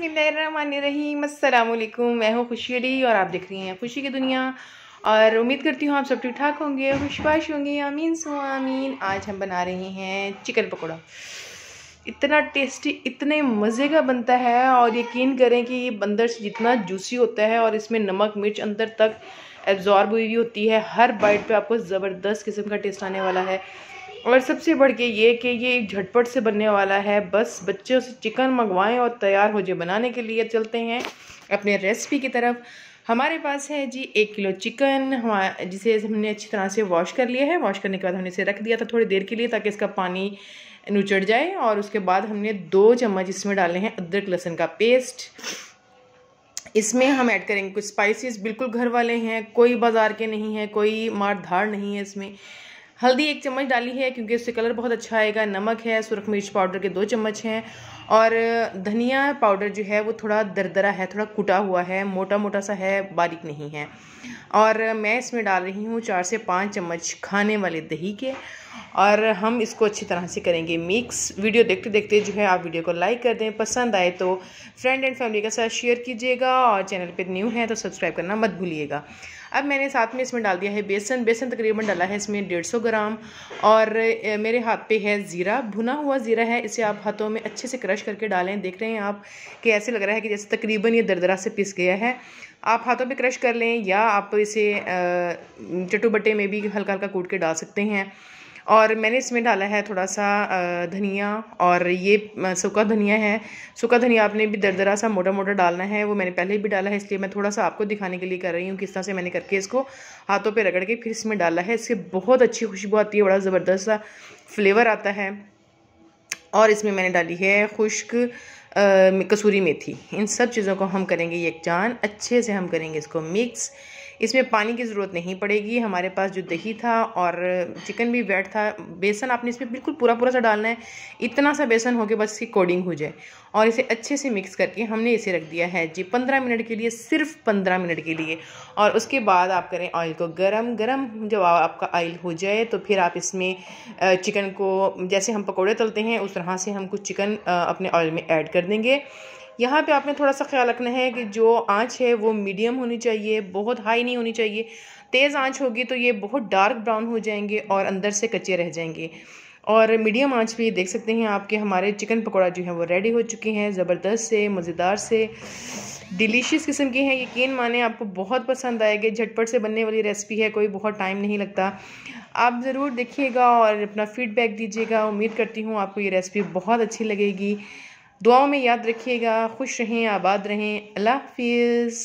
बसमिलकुम मैं हूँ खुशी अली और आप देख रही हैं खुशी की दुनिया और उम्मीद करती हूँ आप सब ठीक ठाक होंगे खुशबाश होंगे आमीन सो आमीन आज हम बना रहे हैं चिकन पकौड़ा इतना टेस्टी इतने मज़े का बनता है और यकीन करें कि ये अंदर से जितना जूसी होता है और इसमें नमक मिर्च अंदर तक एब्जॉर्ब हुई होती है हर बाइट पर आपको ज़बरदस्त किस्म का टेस्ट आने वाला है और सबसे बढ़ के ये कि ये झटपट से बनने वाला है बस बच्चों से चिकन मंगवाएं और तैयार हो जाए बनाने के लिए चलते हैं अपने रेसिपी की तरफ हमारे पास है जी एक किलो चिकन हमारा जिसे हमने अच्छी तरह से वॉश कर लिया है वॉश करने के बाद हमने इसे रख दिया था थोड़ी देर के लिए ताकि इसका पानी नुचड़ जाए और उसके बाद हमने दो चम्मच इसमें डाले हैं अदरक लहसुन का पेस्ट इसमें हम ऐड करेंगे कुछ स्पाइसेस बिल्कुल घर वाले हैं कोई बाज़ार के नहीं हैं कोई मार धार नहीं है इसमें हल्दी एक चम्मच डाली है क्योंकि उससे कलर बहुत अच्छा आएगा नमक है सुरख मिर्च पाउडर के दो चम्मच हैं और धनिया पाउडर जो है वो थोड़ा दरदरा है थोड़ा कुटा हुआ है मोटा मोटा सा है बारीक नहीं है और मैं इसमें डाल रही हूँ चार से पाँच चम्मच खाने वाले दही के और हम इसको अच्छी तरह से करेंगे मिक्स वीडियो देखते देखते जो है आप वीडियो को लाइक कर दें पसंद आए तो फ्रेंड एंड फैमिली के साथ शेयर कीजिएगा और चैनल पर न्यू है तो सब्सक्राइब करना मत भूलिएगा अब मैंने साथ में इसमें डाल दिया है बेसन बेसन तकरीबन डाला है इसमें डेढ़ सौ ग्राम और मेरे हाथ पे है ज़ीरा भुना हुआ ज़ीरा है इसे आप हाथों में अच्छे से क्रश करके डालें देख रहे हैं आप कि ऐसे लग रहा है कि जैसे तकरीबन ये दरदरा से पिस गया है आप हाथों पर क्रश कर लें या आप इसे चटू में भी हल्का हल्का कूट के डाल सकते हैं और मैंने इसमें डाला है थोड़ा सा धनिया और ये सूखा धनिया है सूखा धनिया आपने भी दरदरा सा मोटा मोटा डालना है वो मैंने पहले भी डाला है इसलिए मैं थोड़ा सा आपको दिखाने के लिए कर रही हूँ किस तरह से मैंने करके इसको हाथों पर रगड़ के फिर इसमें डाला है इससे बहुत अच्छी खुशबू आती है बड़ा ज़बरदस्त सा फ्लेवर आता है और इसमें मैंने डाली है खुश्क कसूरी मेथी इन सब चीज़ों को हम करेंगे यकजान अच्छे से हम करेंगे इसको मिक्स इसमें पानी की ज़रूरत नहीं पड़ेगी हमारे पास जो दही था और चिकन भी वेट था बेसन आपने इसमें बिल्कुल पूरा पूरा सा डालना है इतना सा बेसन हो के बस इसकी कोडिंग हो जाए और इसे अच्छे से मिक्स करके हमने इसे रख दिया है जी पंद्रह मिनट के लिए सिर्फ पंद्रह मिनट के लिए और उसके बाद आप करें ऑयल को गर्म गर्म जब आपका ऑयल हो जाए तो फिर आप इसमें चिकन को जैसे हम पकौड़े तलते हैं उस तरह से हम कुछ चिकन अपने ऑयल में ऐड कर देंगे यहाँ पे आपने थोड़ा सा ख्याल रखना है कि जो आँच है वो मीडियम होनी चाहिए बहुत हाई नहीं होनी चाहिए तेज़ आँच होगी तो ये बहुत डार्क ब्राउन हो जाएंगे और अंदर से कच्चे रह जाएंगे और मीडियम आंच भी देख सकते हैं आपके हमारे चिकन पकौड़ा जो है वो रेडी हो चुके हैं ज़बरदस्त से मज़ेदार से डिलीशियस किस्म के हैं यकीन माने आपको बहुत पसंद आएंगे झटपट से बनने वाली रेसिपी है कोई बहुत टाइम नहीं लगता आप ज़रूर देखिएगा और अपना फीडबैक दीजिएगा उम्मीद करती हूँ आपको ये रेसिपी बहुत अच्छी लगेगी दुआओं में याद रखिएगा खुश रहें आबाद रहें अल्लाह हाफिज़